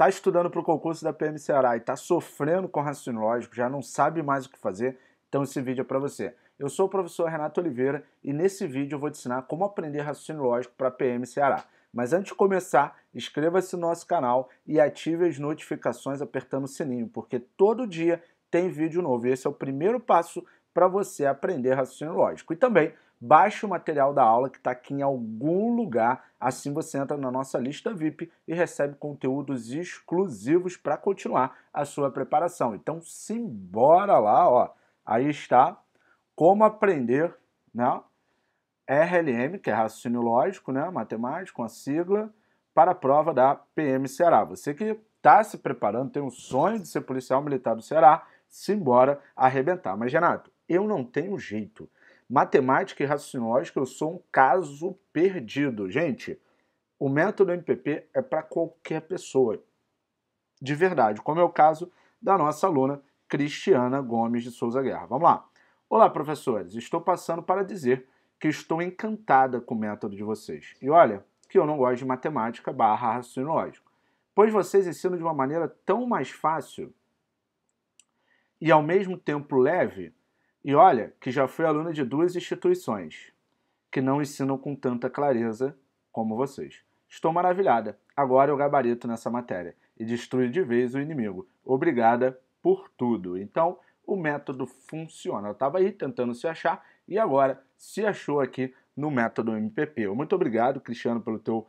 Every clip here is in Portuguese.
está estudando para o concurso da PM Ceará e está sofrendo com raciocínio lógico, já não sabe mais o que fazer, então esse vídeo é para você. Eu sou o professor Renato Oliveira e nesse vídeo eu vou te ensinar como aprender raciocínio lógico para PM Ceará. Mas antes de começar, inscreva-se no nosso canal e ative as notificações apertando o sininho, porque todo dia tem vídeo novo. E esse é o primeiro passo para você aprender raciocínio lógico. E também baixe o material da aula que está aqui em algum lugar, assim você entra na nossa lista VIP e recebe conteúdos exclusivos para continuar a sua preparação. Então simbora lá, ó. Aí está como aprender, né? RLM, que é raciocínio lógico, né, matemático, a sigla para a prova da PM Ceará. Você que está se preparando, tem um sonho de ser policial militar do Ceará, simbora arrebentar. Mas Renato, eu não tenho jeito Matemática e raciocínio eu sou um caso perdido. Gente, o método MPP é para qualquer pessoa. De verdade, como é o caso da nossa aluna Cristiana Gomes de Souza Guerra. Vamos lá. Olá, professores. Estou passando para dizer que estou encantada com o método de vocês. E olha, que eu não gosto de matemática barra raciocínio lógico. Pois vocês ensinam de uma maneira tão mais fácil e ao mesmo tempo leve e olha que já fui aluna de duas instituições que não ensinam com tanta clareza como vocês. Estou maravilhada. Agora eu gabarito nessa matéria e destruo de vez o inimigo. Obrigada por tudo. Então, o método funciona. Eu estava aí tentando se achar e agora se achou aqui no método MPP. Muito obrigado, Cristiano, pelo teu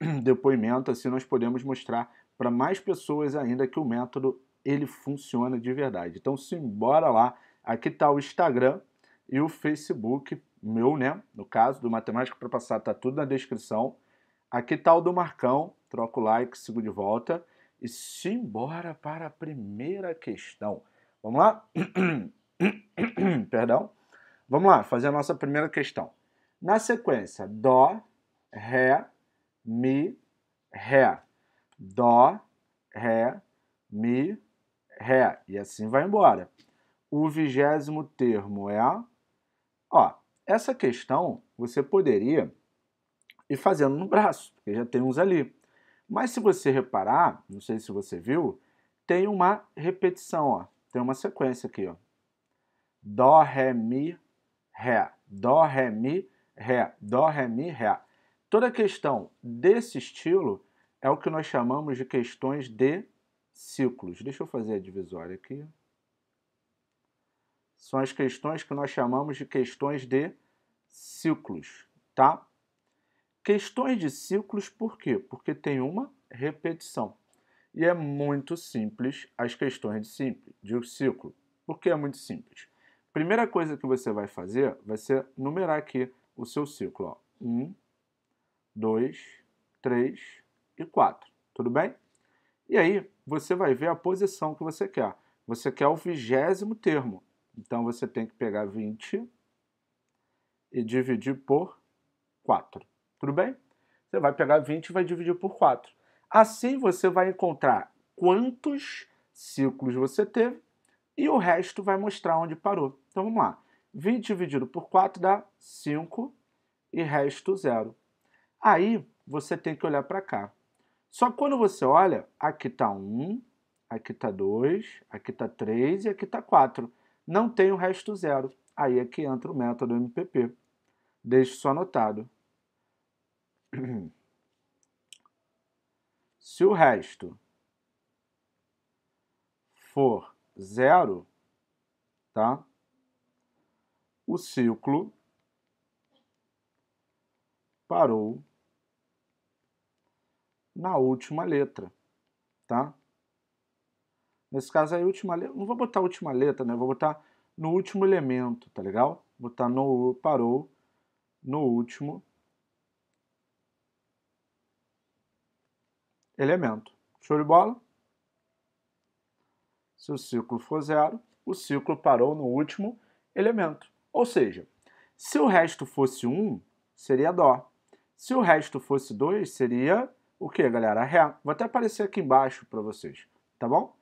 depoimento. Assim nós podemos mostrar para mais pessoas ainda que o método ele funciona de verdade. Então, simbora lá Aqui está o Instagram e o Facebook meu, né? No caso do Matemática para Passar, tá tudo na descrição. Aqui está o do Marcão, troco o like, sigo de volta. E simbora para a primeira questão. Vamos lá? Perdão. Vamos lá, fazer a nossa primeira questão. Na sequência, Dó, Ré, Mi, Ré. Dó, Ré, Mi, Ré. E assim vai embora o vigésimo termo é a. Ó, essa questão você poderia ir fazendo no braço, porque já tem uns ali. Mas se você reparar, não sei se você viu, tem uma repetição, ó. Tem uma sequência aqui, ó. Dó, ré, mi, ré. Dó, ré, mi, ré. Dó, ré, mi, ré. Toda questão desse estilo é o que nós chamamos de questões de ciclos. Deixa eu fazer a divisória aqui. São as questões que nós chamamos de questões de ciclos, tá? Questões de ciclos por quê? Porque tem uma repetição. E é muito simples as questões de, simples, de ciclo. Por que é muito simples? Primeira coisa que você vai fazer vai ser numerar aqui o seu ciclo. 1, 2, 3 e 4. Tudo bem? E aí, você vai ver a posição que você quer. Você quer o vigésimo termo. Então você tem que pegar 20 e dividir por 4. Tudo bem? Você vai pegar 20 e vai dividir por 4. Assim você vai encontrar quantos ciclos você teve e o resto vai mostrar onde parou. Então vamos lá. 20 dividido por 4 dá 5 e resto 0. Aí você tem que olhar para cá. Só que quando você olha, aqui está 1, aqui está 2, aqui está 3 e aqui está 4 não tem o resto zero. Aí é que entra o método MPP. Deixe só anotado. Se o resto for zero, tá? O ciclo parou na última letra, tá? Nesse caso é aí, última letra, não vou botar a última letra, né? Vou botar no último elemento, tá legal? Vou botar no parou, no último elemento. Show de bola? Se o ciclo for zero, o ciclo parou no último elemento. Ou seja, se o resto fosse 1, um, seria Dó. Se o resto fosse 2, seria o quê galera? Ré. Vou até aparecer aqui embaixo para vocês, tá bom?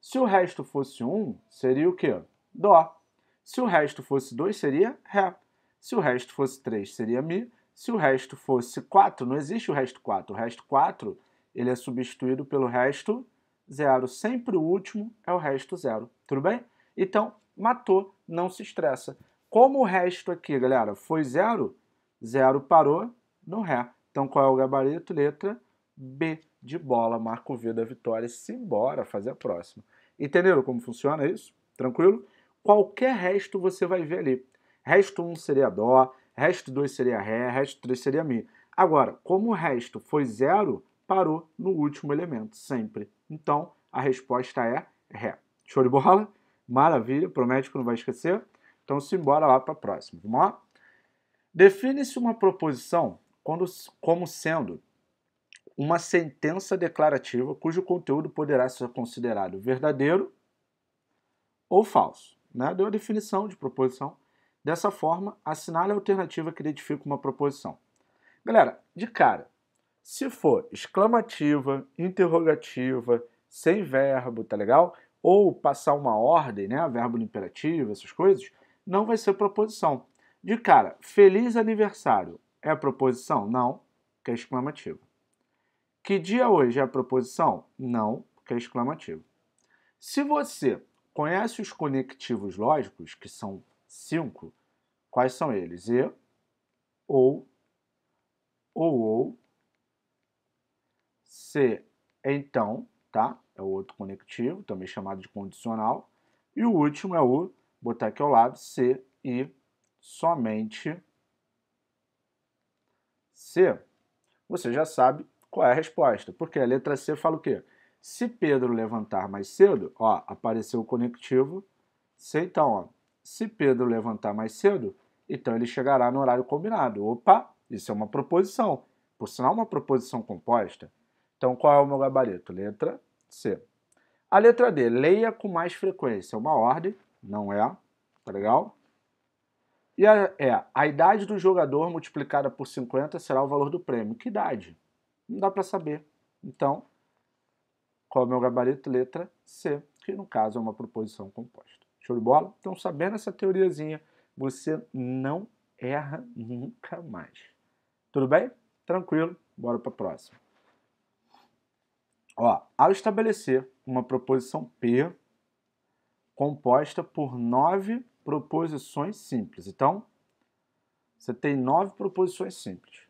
Se o resto fosse 1, seria o quê? Dó. Se o resto fosse 2, seria Ré. Se o resto fosse 3, seria Mi. Se o resto fosse 4, não existe o resto 4. O resto 4 ele é substituído pelo resto 0. Sempre o último é o resto 0. Tudo bem? Então, matou, não se estressa. Como o resto aqui, galera, foi 0, 0 parou no Ré. Então, qual é o gabarito? Letra B de bola, Marco o V da vitória e se embora fazer a próxima. Entenderam como funciona isso? Tranquilo? Qualquer resto você vai ver ali. Resto 1 um seria Dó, resto 2 seria Ré, resto 3 seria Mi. Agora, como o resto foi zero, parou no último elemento, sempre. Então, a resposta é Ré. Show de bola? Maravilha, promete que não vai esquecer? Então, se embora lá para a próxima. Vamos lá? Define-se uma proposição quando, como sendo uma sentença declarativa cujo conteúdo poderá ser considerado verdadeiro ou falso. Né? Deu a definição de proposição. Dessa forma, assinale a alternativa que identifica uma proposição. Galera, de cara, se for exclamativa, interrogativa, sem verbo, tá legal? Ou passar uma ordem, né? Verbo no imperativo, essas coisas, não vai ser proposição. De cara, feliz aniversário é proposição? Não, que é exclamativa. Que dia hoje é a proposição? Não, porque é exclamativo. Se você conhece os conectivos lógicos, que são cinco, quais são eles? E, ou, ou, ou, se, então, tá? É o outro conectivo, também chamado de condicional. E o último é o, botar aqui ao lado, se e somente se. Você já sabe qual é a resposta? Porque a letra C fala o quê? Se Pedro levantar mais cedo, ó, apareceu o conectivo C, então, ó, se Pedro levantar mais cedo, então ele chegará no horário combinado. Opa, isso é uma proposição. Por sinal, uma proposição composta. Então, qual é o meu gabarito? Letra C. A letra D, leia com mais frequência. é Uma ordem, não é, tá legal? E a, é, a idade do jogador multiplicada por 50 será o valor do prêmio. Que idade? Não dá para saber. Então, qual é o meu gabarito? Letra C, que no caso é uma proposição composta. Show de bola? Então, sabendo essa teoriazinha, você não erra nunca mais. Tudo bem? Tranquilo? Bora para a próxima. Ó, ao estabelecer uma proposição P composta por nove proposições simples. Então, você tem nove proposições simples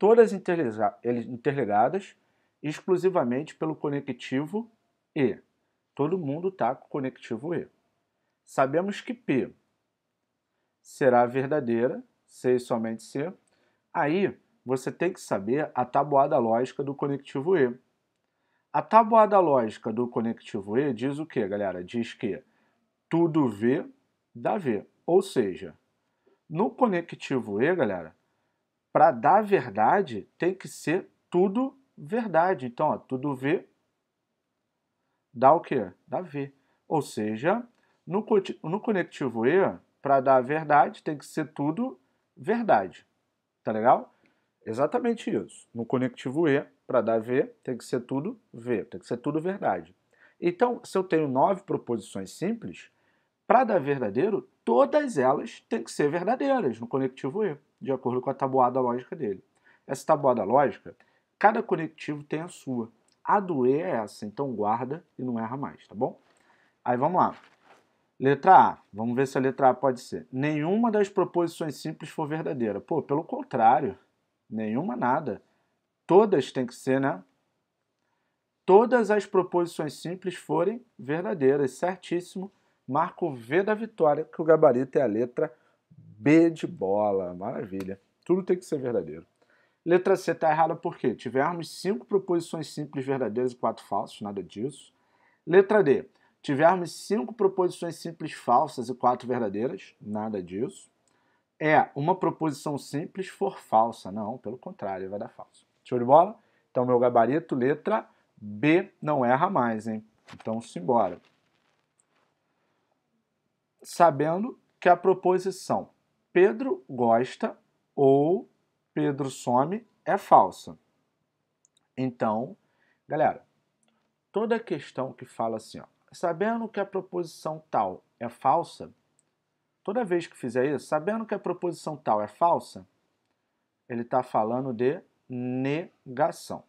todas interligadas exclusivamente pelo conectivo E. Todo mundo está com o conectivo E. Sabemos que P será verdadeira, se e é somente se. Aí você tem que saber a tabuada lógica do conectivo E. A tabuada lógica do conectivo E diz o que, galera? Diz que tudo V dá V. Ou seja, no conectivo E, galera, para dar verdade, tem que ser tudo verdade. Então, ó, tudo V dá o quê? Dá V. Ou seja, no, conectivo E, para dar verdade, tem que ser tudo verdade. Tá legal? Exatamente isso. No conectivo E, para dar V, tem que ser tudo V, tem que ser tudo verdade. Então, se eu tenho nove proposições simples, para dar verdadeiro, todas elas têm que ser verdadeiras no conectivo E, de acordo com a tabuada lógica dele. Essa tabuada lógica, cada conectivo tem a sua. A do E é essa, então guarda e não erra mais, tá bom? Aí vamos lá. Letra A. Vamos ver se a letra A pode ser. Nenhuma das proposições simples for verdadeira. Pô, pelo contrário. Nenhuma nada. Todas têm que ser, né? Todas as proposições simples forem verdadeiras. Certíssimo. Marco o V da vitória, que o gabarito é a letra B de bola. Maravilha. Tudo tem que ser verdadeiro. Letra C está errada porque tivermos cinco proposições simples verdadeiras e quatro falsas, nada disso. Letra D, tivermos cinco proposições simples falsas e quatro verdadeiras, nada disso. É uma proposição simples for falsa, não, pelo contrário, vai dar falsa. Show de bola? Então, meu gabarito, letra B, não erra mais, hein? Então, simbora sabendo que a proposição Pedro gosta ou Pedro some é falsa. Então, galera, toda questão que fala assim, ó, sabendo que a proposição tal é falsa, toda vez que fizer isso, sabendo que a proposição tal é falsa, ele está falando de negação.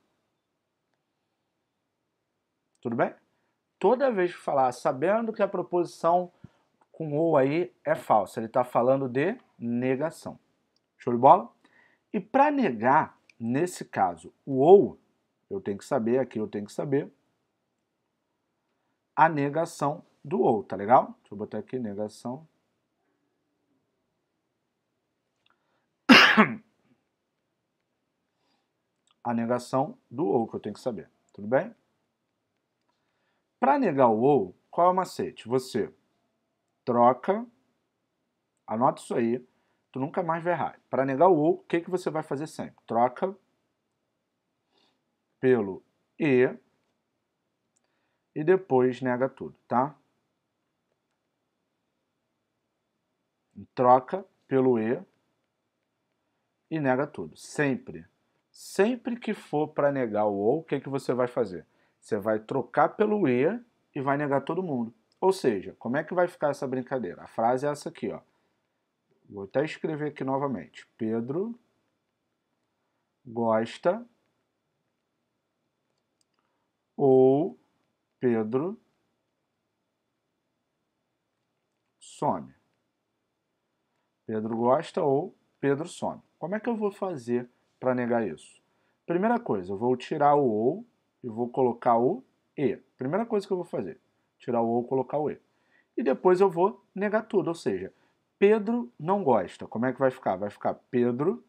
Tudo bem? Toda vez que falar sabendo que a proposição com ou aí é falso. Ele está falando de negação. Show de bola? E para negar, nesse caso, o ou, eu tenho que saber, aqui eu tenho que saber, a negação do ou, tá legal? Deixa eu botar aqui, negação. A negação do ou que eu tenho que saber, tudo bem? Para negar o ou, qual é o macete? Você troca, anota isso aí, tu nunca mais vai errar. Para negar o ou, o que, que você vai fazer sempre? Troca pelo e e depois nega tudo, tá? Troca pelo e e nega tudo, sempre. Sempre que for para negar o ou, o que, que você vai fazer? Você vai trocar pelo e e vai negar todo mundo. Ou seja, como é que vai ficar essa brincadeira? A frase é essa aqui, ó. Vou até escrever aqui novamente. Pedro gosta ou Pedro some. Pedro gosta ou Pedro some. Como é que eu vou fazer para negar isso? Primeira coisa, eu vou tirar o ou e vou colocar o e. Primeira coisa que eu vou fazer tirar o ou colocar o e. E depois eu vou negar tudo, ou seja, Pedro não gosta. Como é que vai ficar? Vai ficar Pedro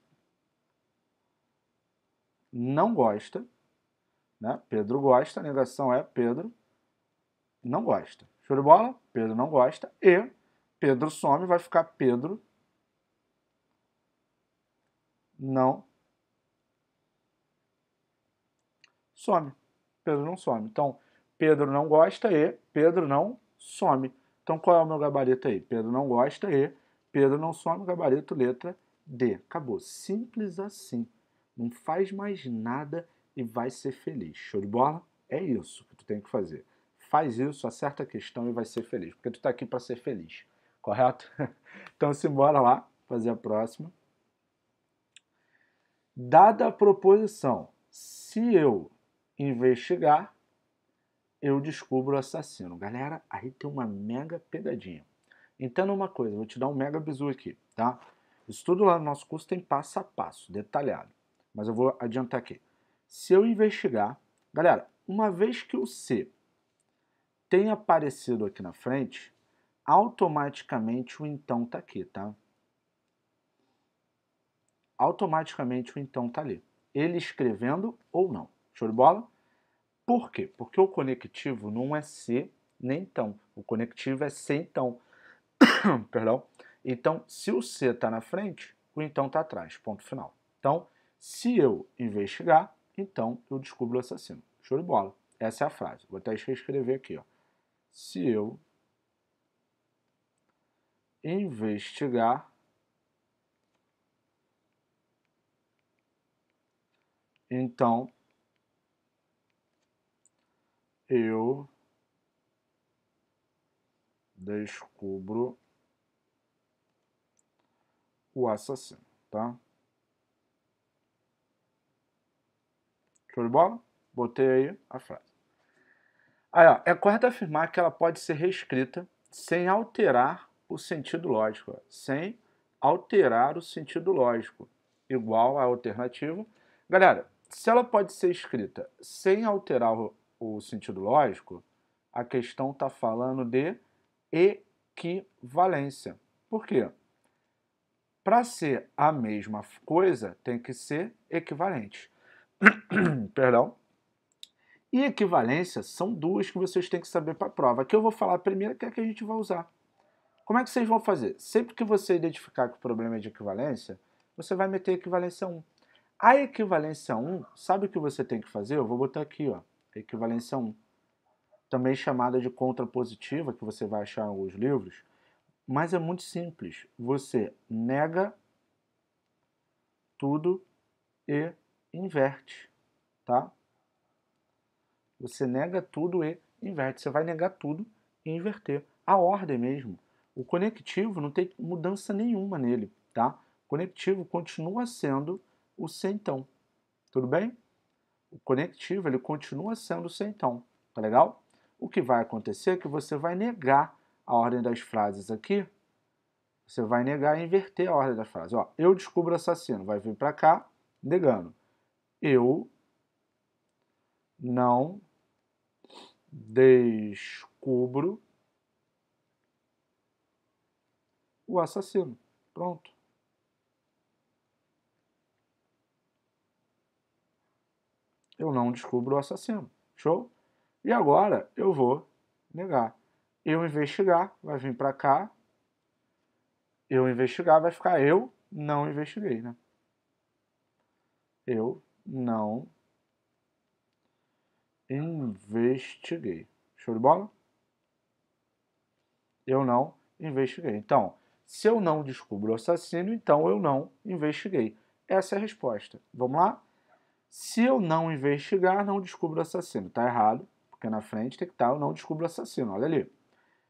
não gosta, né? Pedro gosta, a negação é Pedro não gosta. Show de bola? Pedro não gosta e Pedro some, vai ficar Pedro não some. Pedro não some. Então, Pedro não gosta e Pedro não some. Então qual é o meu gabarito aí? Pedro não gosta e Pedro não some, gabarito letra D. Acabou. Simples assim. Não faz mais nada e vai ser feliz. Show de bola? É isso que tu tem que fazer. Faz isso, acerta a questão e vai ser feliz, porque tu está aqui para ser feliz. Correto? Então simbora lá fazer a próxima. Dada a proposição, se eu investigar, eu descubro o assassino. Galera, aí tem uma mega pegadinha. Entenda uma coisa, vou te dar um mega bizu aqui, tá? Isso tudo lá no nosso curso tem passo a passo, detalhado. Mas eu vou adiantar aqui. Se eu investigar, galera, uma vez que o C tem aparecido aqui na frente, automaticamente o então tá aqui, tá? Automaticamente o então tá ali. Ele escrevendo ou não. Show de bola? Por quê? Porque o conectivo não é se nem então. O conectivo é se então. Perdão. Então, se o se está na frente, o então está atrás. Ponto final. Então, se eu investigar, então eu descubro o assassino. Show de bola. Essa é a frase. Vou até escrever aqui. Ó. Se eu investigar, então eu descubro o assassino, tá? Show de bola? Botei aí a frase. Aí, ó, é correto afirmar que ela pode ser reescrita sem alterar o sentido lógico, ó, sem alterar o sentido lógico, igual à alternativa. Galera, se ela pode ser escrita sem alterar o o sentido lógico, a questão está falando de equivalência. Por quê? Para ser a mesma coisa, tem que ser equivalente. Perdão. E equivalência são duas que vocês têm que saber para a prova. Aqui eu vou falar a primeira, que é a que a gente vai usar. Como é que vocês vão fazer? Sempre que você identificar que o problema é de equivalência, você vai meter equivalência 1. A equivalência 1, sabe o que você tem que fazer? Eu vou botar aqui, ó equivalência 1, também chamada de contrapositiva, que você vai achar em alguns livros, mas é muito simples. Você nega tudo e inverte, tá? Você nega tudo e inverte. Você vai negar tudo e inverter. A ordem mesmo. O conectivo não tem mudança nenhuma nele, tá? O conectivo continua sendo o sem então. Tudo bem? o conectivo ele continua sendo sem tom, tá legal? O que vai acontecer é que você vai negar a ordem das frases aqui, você vai negar e inverter a ordem da frase. Ó, eu descubro assassino, vai vir para cá, negando. Eu não descubro o assassino. Pronto. eu não descubro o assassino. Show? E agora eu vou negar. Eu investigar, vai vir para cá. Eu investigar, vai ficar eu não investiguei, né? Eu não investiguei. Show de bola? Eu não investiguei. Então, se eu não descubro o assassino, então eu não investiguei. Essa é a resposta. Vamos lá? Se eu não investigar, não descubro o assassino. Está errado, porque na frente tem que estar tá, eu não descubro o assassino. Olha ali.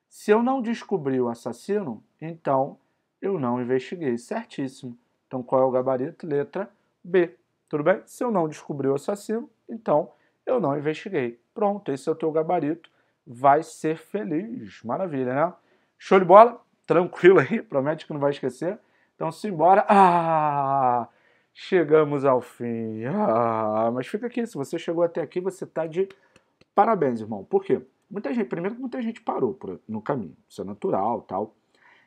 Se eu não descobri o assassino, então eu não investiguei. Certíssimo. Então qual é o gabarito? Letra B. Tudo bem? Se eu não descobri o assassino, então eu não investiguei. Pronto, esse é o teu gabarito. Vai ser feliz. Maravilha, né? Show de bola? Tranquilo aí, promete que não vai esquecer. Então, simbora. Ah! chegamos ao fim. Ah, mas fica aqui, se você chegou até aqui, você está de parabéns, irmão. Por quê? Muita gente, primeiro que muita gente parou no caminho, isso é natural, tal.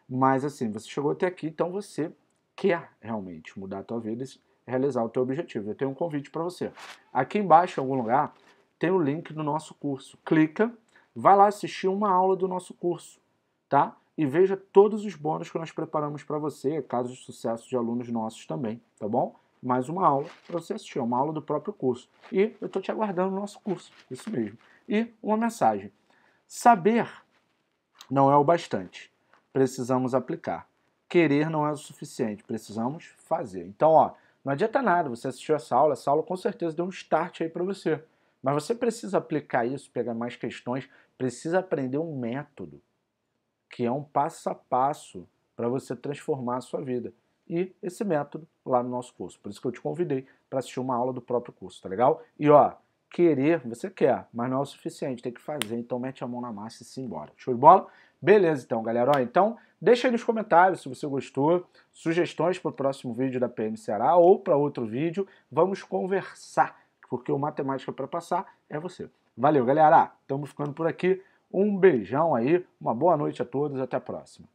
Mas assim, você chegou até aqui, então você quer realmente mudar a tua vida e realizar o teu objetivo. Eu tenho um convite para você. Aqui embaixo, em algum lugar, tem o link do nosso curso. Clica, vai lá assistir uma aula do nosso curso, tá? e veja todos os bônus que nós preparamos para você, casos de sucesso de alunos nossos também, tá bom? Mais uma aula para você assistir, uma aula do próprio curso. E eu estou te aguardando no nosso curso, isso mesmo. E uma mensagem: saber não é o bastante, precisamos aplicar. Querer não é o suficiente, precisamos fazer. Então, ó, não adianta nada você assistiu essa aula, essa aula com certeza deu um start aí para você. Mas você precisa aplicar isso, pegar mais questões, precisa aprender um método que é um passo a passo para você transformar a sua vida. E esse método lá no nosso curso. Por isso que eu te convidei para assistir uma aula do próprio curso, tá legal? E ó, querer, você quer, mas não é o suficiente, tem que fazer. Então mete a mão na massa e se embora. Show de bola? Beleza então, galera. Ó, então, deixa aí nos comentários se você gostou, sugestões para o próximo vídeo da PM Ceará ou para outro vídeo. Vamos conversar, porque o Matemática para Passar é você. Valeu, galera. Estamos ficando por aqui. Um beijão aí, uma boa noite a todos, até a próxima.